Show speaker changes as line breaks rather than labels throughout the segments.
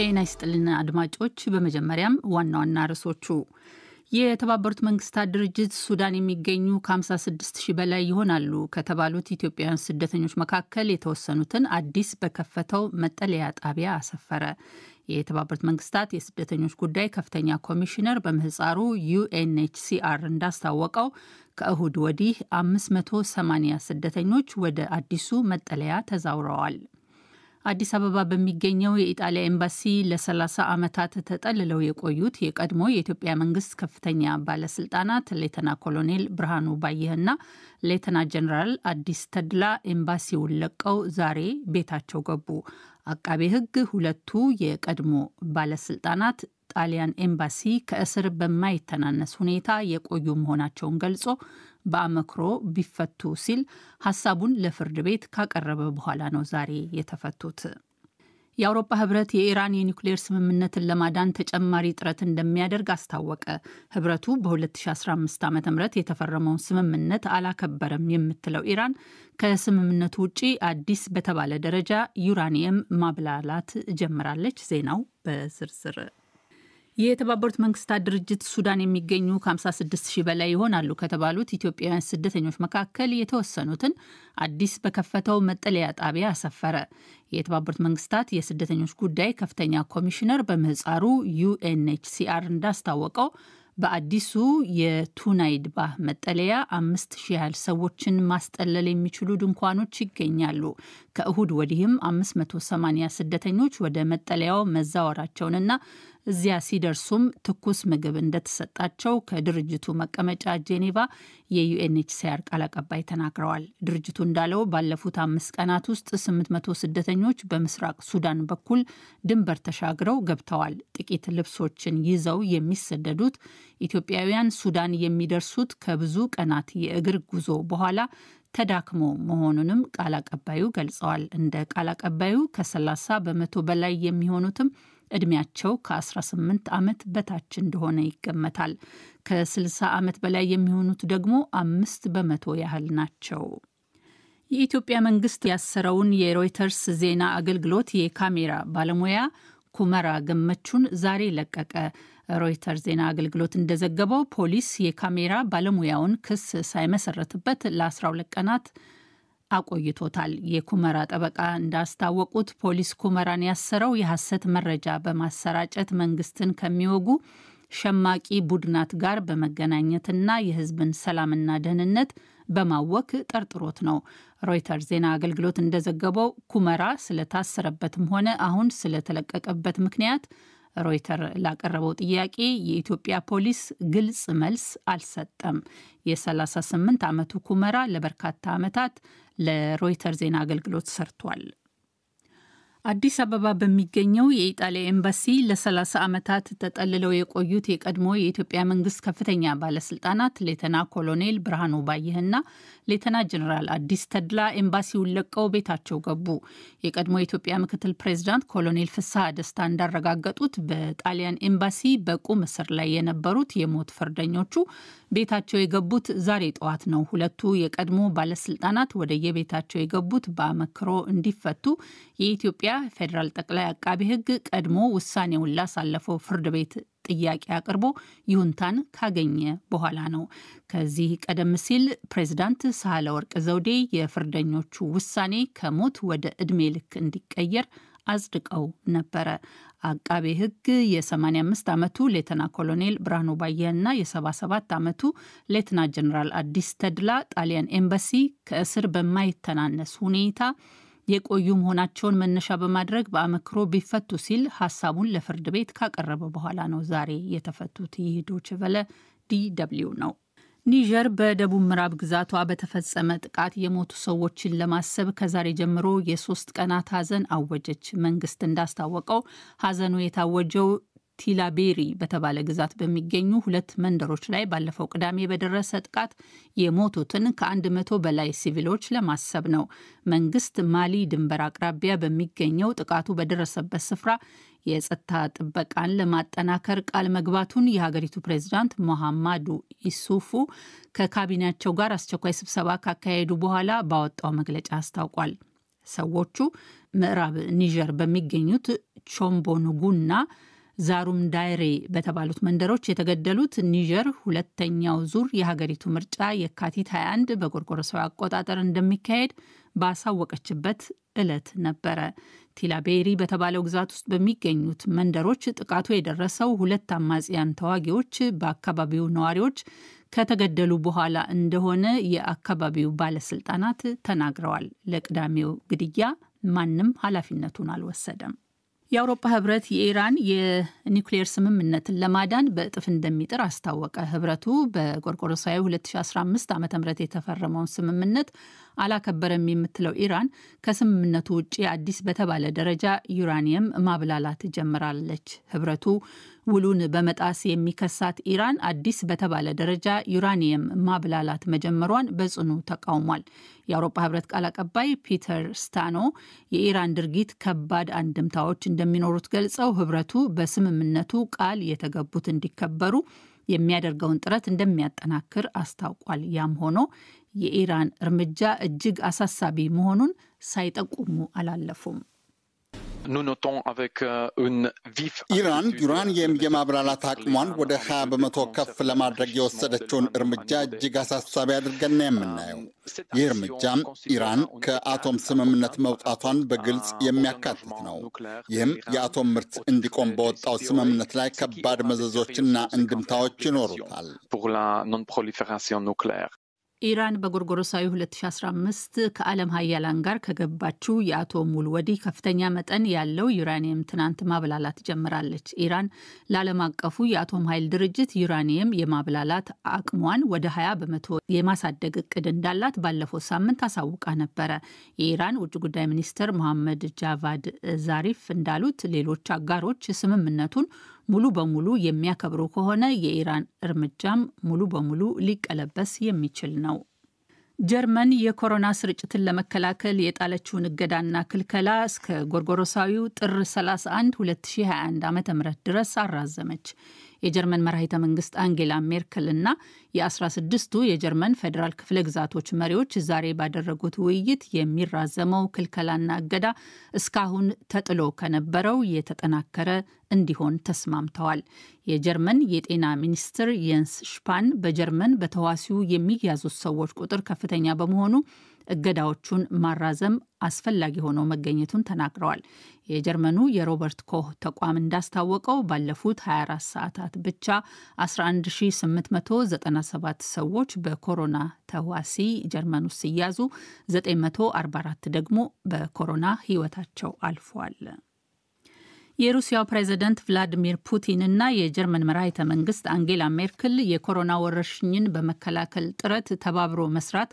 ጤና ይስጥልን አድማጮች፣ በመጀመሪያም ዋና ዋና ርዕሶቹ የተባበሩት መንግስታት ድርጅት ሱዳን የሚገኙ ከ56 ሺህ በላይ ይሆናሉ ከተባሉት ኢትዮጵያውያን ስደተኞች መካከል የተወሰኑትን አዲስ በከፈተው መጠለያ ጣቢያ አሰፈረ። የተባበሩት መንግስታት የስደተኞች ጉዳይ ከፍተኛ ኮሚሽነር በምህፃሩ ዩኤንኤችሲአር እንዳስታወቀው ከእሁድ ወዲህ 580 ስደተኞች ወደ አዲሱ መጠለያ ተዛውረዋል። አዲስ አበባ በሚገኘው የኢጣሊያ ኤምባሲ ለ30 ዓመታት ተጠልለው የቆዩት የቀድሞ የኢትዮጵያ መንግስት ከፍተኛ ባለስልጣናት ሌተና ኮሎኔል ብርሃኑ ባየህና ሌተና ጀኔራል አዲስ ተድላ ኤምባሲውን ለቀው ዛሬ ቤታቸው ገቡ። አቃቤ ሕግ ሁለቱ የቀድሞ ባለስልጣናት የጣሊያን ኤምባሲ ከእስር በማይተናነስ ሁኔታ የቆዩ መሆናቸውን ገልጾ በአመክሮ ቢፈቱ ሲል ሀሳቡን ለፍርድ ቤት ካቀረበ በኋላ ነው ዛሬ የተፈቱት። የአውሮፓ ህብረት የኢራን የኒውክሌር ስምምነትን ለማዳን ተጨማሪ ጥረት እንደሚያደርግ አስታወቀ። ህብረቱ በ2015 ዓ ም የተፈረመውን ስምምነት አላከበረም የምትለው ኢራን ከስምምነቱ ውጪ አዲስ በተባለ ደረጃ ዩራኒየም ማብላላት ጀምራለች። ዜናው በዝርዝር የተባበሩት መንግስታት ድርጅት ሱዳን የሚገኙ ከ56 ሺህ በላይ ይሆናሉ ከተባሉት ኢትዮጵያውያን ስደተኞች መካከል የተወሰኑትን አዲስ በከፈተው መጠለያ ጣቢያ አሰፈረ። የተባበሩት መንግስታት የስደተኞች ጉዳይ ከፍተኛ ኮሚሽነር በምህፃሩ ዩኤንኤችሲአር እንዳስታወቀው በአዲሱ የቱናይድባህ መጠለያ አምስት ሺህ ያህል ሰዎችን ማስጠለል የሚችሉ ድንኳኖች ይገኛሉ። ከእሁድ ወዲህም 580 ስደተኞች ወደ መጠለያው መዛወራቸውንና እዚያ ሲደርሱም ትኩስ ምግብ እንደተሰጣቸው ከድርጅቱ መቀመጫ ጄኔቫ የዩኤንኤችሲአር ቃል አቀባይ ተናግረዋል። ድርጅቱ እንዳለው ባለፉት አምስት ቀናት ውስጥ 800 ስደተኞች በምስራቅ ሱዳን በኩል ድንበር ተሻግረው ገብተዋል። ጥቂት ልብሶችን ይዘው የሚሰደዱት ኢትዮጵያውያን ሱዳን የሚደርሱት ከብዙ ቀናት የእግር ጉዞ በኋላ ተዳክሞ መሆኑንም ቃል አቀባዩ ገልጸዋል። እንደ ቃል አቀባዩ ከ30 በመቶ በላይ የሚሆኑትም እድሜያቸው ከ18 ዓመት በታች እንደሆነ ይገመታል። ከ60 ዓመት በላይ የሚሆኑት ደግሞ አምስት በመቶ ያህል ናቸው። የኢትዮጵያ መንግስት ያሰረውን የሮይተርስ ዜና አገልግሎት የካሜራ ባለሙያ ኩመራ ገመቹን ዛሬ ለቀቀ። ሮይተር ዜና አገልግሎት እንደዘገበው ፖሊስ የካሜራ ባለሙያውን ክስ ሳይመሰረትበት ለ12 ቀናት አቆይቶታል። የኩመራ ጠበቃ እንዳስታወቁት ፖሊስ ኩመራን ያሰረው የሐሰት መረጃ በማሰራጨት መንግስትን ከሚወጉ ሸማቂ ቡድናት ጋር በመገናኘትና የህዝብን ሰላምና ደህንነት በማወክ ጠርጥሮት ነው። ሮይተር ዜና አገልግሎት እንደዘገበው ኩመራ ስለታሰረበትም ሆነ አሁን ስለተለቀቀበት ምክንያት ሮይተር ላቀረበው ጥያቄ የኢትዮጵያ ፖሊስ ግልጽ መልስ አልሰጠም። የ38 ዓመቱ ኩመራ ለበርካታ ዓመታት ለሮይተር ዜና አገልግሎት ሰርቷል። አዲስ አበባ በሚገኘው የኢጣሊያ ኤምባሲ ለ30 ዓመታት ተጠልለው የቆዩት የቀድሞ የኢትዮጵያ መንግስት ከፍተኛ ባለስልጣናት ሌተና ኮሎኔል ብርሃኑ ባየህና ሌተና ጀኔራል አዲስ ተድላ ኤምባሲውን ለቀው ቤታቸው ገቡ። የቀድሞ የኢትዮጵያ ምክትል ፕሬዚዳንት ኮሎኔል ፍስሐ ደስታ እንዳረጋገጡት በጣሊያን ኤምባሲ በቁም እስር ላይ የነበሩት የሞት ፍርደኞቹ ቤታቸው የገቡት ዛሬ ጠዋት ነው። ሁለቱ የቀድሞ ባለስልጣናት ወደ የቤታቸው የገቡት በአመክሮ እንዲፈቱ የኢትዮጵያ ፌዴራል ጠቅላይ አቃቢ ሕግ ቀድሞ ውሳኔውን ላሳለፈው ፍርድ ቤት ጥያቄ አቅርቦ ይሁንታን ካገኘ በኋላ ነው። ከዚህ ቀደም ሲል ፕሬዚዳንት ሳህለ ወርቅ ዘውዴ የፍርደኞቹ ውሳኔ ከሞት ወደ ዕድሜ ልክ እንዲቀየር አጽድቀው ነበረ። አቃቤ ህግ የ85 ዓመቱ ሌተና ኮሎኔል ብርሃኑ ባየህና የ77 ዓመቱ ሌተና ጀኔራል አዲስ ተድላ ጣሊያን ኤምባሲ ከእስር በማይተናነስ ሁኔታ የቆዩ መሆናቸውን መነሻ በማድረግ በአመክሮ ቢፈቱ ሲል ሀሳቡን ለፍርድ ቤት ካቀረበ በኋላ ነው ዛሬ የተፈቱት። ይህ ዶይቼ ቬለ ነው። ኒጀር በደቡብ ምዕራብ ግዛቷ በተፈጸመ ጥቃት የሞቱ ሰዎችን ለማሰብ ከዛሬ ጀምሮ የሶስት ቀናት ሀዘን አወጀች። መንግስት እንዳስታወቀው ሀዘኑ የታወጀው ቲላቤሪ በተባለ ግዛት በሚገኙ ሁለት መንደሮች ላይ ባለፈው ቅዳሜ በደረሰ ጥቃት የሞቱትን ከአንድ መቶ በላይ ሲቪሎች ለማሰብ ነው። መንግስት ማሊ ድንበር አቅራቢያ በሚገኘው ጥቃቱ በደረሰበት ስፍራ የጸጥታ ጥበቃን ለማጠናከር ቃል መግባቱን የሀገሪቱ ፕሬዚዳንት ሞሐማዱ ኢሱፉ ከካቢኔያቸው ጋር አስቸኳይ ስብሰባ ካካሄዱ በኋላ ባወጣው መግለጫ አስታውቋል። ሰዎቹ ምዕራብ ኒጀር በሚገኙት ቾምቦኑጉና ዛሩም ዳይሬ በተባሉት መንደሮች የተገደሉት ኒጀር ሁለተኛው ዙር የሀገሪቱ ምርጫ የካቲት 21 በጎርጎረሳዊ አቆጣጠር እንደሚካሄድ ባሳወቀችበት እለት ነበረ። ቲላቤሪ በተባለው ግዛት ውስጥ በሚገኙት መንደሮች ጥቃቱ የደረሰው ሁለት አማጽያን ተዋጊዎች በአካባቢው ነዋሪዎች ከተገደሉ በኋላ እንደሆነ የአካባቢው ባለስልጣናት ተናግረዋል። ለቅዳሜው ግድያ ማንም ኃላፊነቱን አልወሰደም። የአውሮፓ ህብረት የኢራን የኒውክሌር ስምምነትን ለማዳን በእጥፍ እንደሚጥር አስታወቀ። ህብረቱ በጎርጎሮሳዊ 2015 ዓ ም የተፈረመውን ስምምነት አላከበረም የምትለው ኢራን ከስምምነቱ ውጭ አዲስ በተባለ ደረጃ ዩራኒየም ማብላላት ጀምራለች። ህብረቱ ውሉን በመጣስ የሚከሳት ኢራን አዲስ በተባለ ደረጃ ዩራኒየም ማብላላት መጀመሯን በጽኑ ተቃውሟል። የአውሮፓ ህብረት ቃል አቀባይ ፒተር ስታኖ የኢራን ድርጊት ከባድ አንድምታዎች እንደሚኖሩት ገልጸው ህብረቱ በስምምነቱ ቃል የተገቡት እንዲከበሩ የሚያደርገውን ጥረት እንደሚያጠናክር አስታውቋል። ያም ሆኖ የኢራን እርምጃ እጅግ አሳሳቢ መሆኑን ሳይጠቁሙ አላለፉም። nous ኢራን ዩራኒየም የማብላላት አቅሟን ወደ 20 በመቶ ከፍ ለማድረግ የወሰደችውን እርምጃ እጅግ አሳሳቢ አድርገን የምናየው። ይህ እርምጃም ኢራን ከአቶም ስምምነት መውጣቷን በግልጽ የሚያካትት ነው። ይህም የአቶም ምርት እንዲቆም በወጣው ስምምነት ላይ ከባድ መዘዞችና እንድምታዎች ይኖሩታል። ኢራን በጎርጎሮሳዊ 2015 ከዓለም ሀያላን ጋር ከገባችው የአቶም ውል ወዲህ ከፍተኛ መጠን ያለው ዩራኒየም ትናንት ማብላላት ጀምራለች። ኢራን ለዓለም አቀፉ የአቶም ኃይል ድርጅት ዩራኒየም የማብላላት አቅሟን ወደ 20 በመቶ የማሳደግ እቅድ እንዳላት ባለፈው ሳምንት አሳውቃ ነበረ። የኢራን ውጭ ጉዳይ ሚኒስትር መሐመድ ጃቫድ ዛሪፍ እንዳሉት ሌሎች አጋሮች ስምምነቱን ሙሉ በሙሉ የሚያከብሩ ከሆነ የኢራን እርምጃም ሙሉ በሙሉ ሊቀለበስ የሚችል ነው። ጀርመን የኮሮና ስርጭትን ለመከላከል የጣለችውን እገዳና ክልከላ እስከ ጎርጎሮሳዊው ጥር 31 2021 ዓ ም ድረስ አራዘመች። የጀርመን መራሂተ መንግስት አንጌላ ሜርክል እና የ16ቱ የጀርመን ፌዴራል ክፍለ ግዛቶች መሪዎች ዛሬ ባደረጉት ውይይት የሚራዘመው ክልከላና እገዳ እስካሁን ተጥሎ ከነበረው የተጠናከረ እንዲሆን ተስማምተዋል። የጀርመን የጤና ሚኒስትር የንስ ሽፓን በጀርመን በተዋሲው የሚያዙት ሰዎች ቁጥር ከፍተኛ በመሆኑ እገዳዎቹን ማራዘም አስፈላጊ ሆኖ መገኘቱን ተናግረዋል። የጀርመኑ የሮበርት ኮህ ተቋም እንዳስታወቀው ባለፉት 24 ሰዓታት ብቻ 11897 ሰዎች በኮሮና ተዋሲ ጀርመን ውስጥ ሲያዙ 944 ደግሞ በኮሮና ሕይወታቸው አልፏል። የሩሲያው ፕሬዚደንት ቭላዲሚር ፑቲን እና የጀርመን መራሂተ መንግስት አንጌላ ሜርክል የኮሮና ወረርሽኝን በመከላከል ጥረት ተባብሮ መስራት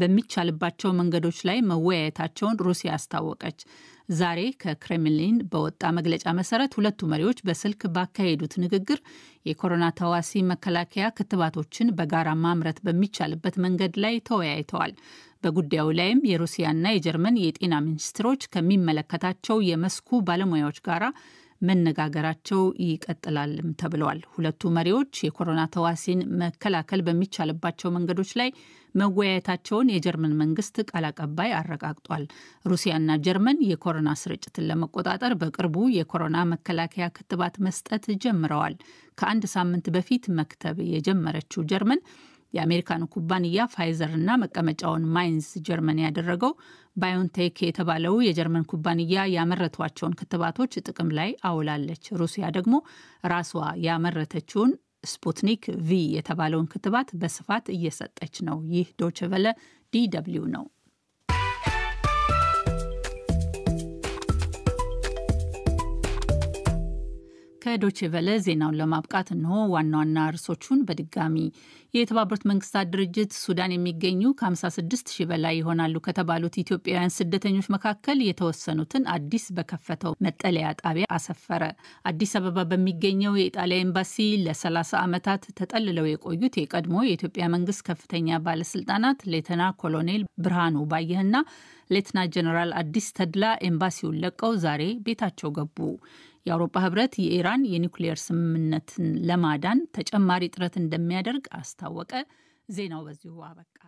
በሚቻልባቸው መንገዶች ላይ መወያየታቸውን ሩሲያ አስታወቀች። ዛሬ ከክሬምሊን በወጣ መግለጫ መሰረት ሁለቱ መሪዎች በስልክ ባካሄዱት ንግግር የኮሮና ተዋሲ መከላከያ ክትባቶችን በጋራ ማምረት በሚቻልበት መንገድ ላይ ተወያይተዋል። በጉዳዩ ላይም የሩሲያና የጀርመን የጤና ሚኒስትሮች ከሚመለከታቸው የመስኩ ባለሙያዎች ጋራ መነጋገራቸው ይቀጥላልም ተብለዋል። ሁለቱ መሪዎች የኮሮና ተዋሲን መከላከል በሚቻልባቸው መንገዶች ላይ መወያየታቸውን የጀርመን መንግስት ቃል አቀባይ አረጋግጧል። ሩሲያና ጀርመን የኮሮና ስርጭትን ለመቆጣጠር በቅርቡ የኮሮና መከላከያ ክትባት መስጠት ጀምረዋል። ከአንድ ሳምንት በፊት መክተብ የጀመረችው ጀርመን የአሜሪካኑ ኩባንያ ፋይዘር እና መቀመጫውን ማይንስ ጀርመን ያደረገው ባዮንቴክ የተባለው የጀርመን ኩባንያ ያመረቷቸውን ክትባቶች ጥቅም ላይ አውላለች። ሩሲያ ደግሞ ራሷ ያመረተችውን ስፑትኒክ ቪ የተባለውን ክትባት በስፋት እየሰጠች ነው። ይህ ዶችቨለ ዲ ደብልዩ ነው። ከዶችቨለ ዜናውን ለማብቃት እንሆ ዋና ዋና ርዕሶቹን በድጋሚ የተባበሩት መንግስታት ድርጅት ሱዳን የሚገኙ ከ56 ሺህ በላይ ይሆናሉ ከተባሉት ኢትዮጵያውያን ስደተኞች መካከል የተወሰኑትን አዲስ በከፈተው መጠለያ ጣቢያ አሰፈረ። አዲስ አበባ በሚገኘው የኢጣሊያ ኤምባሲ ለ30 ዓመታት ተጠልለው የቆዩት የቀድሞ የኢትዮጵያ መንግስት ከፍተኛ ባለስልጣናት ሌተና ኮሎኔል ብርሃኑ ባየህና ሌተና ጀነራል አዲስ ተድላ ኤምባሲውን ለቀው ዛሬ ቤታቸው ገቡ። የአውሮፓ ህብረት የኢራን የኒውክሌየር ስምምነትን ለማዳን ተጨማሪ ጥረት እንደሚያደርግ አስታወቀ። ዜናው በዚሁ አበቃ።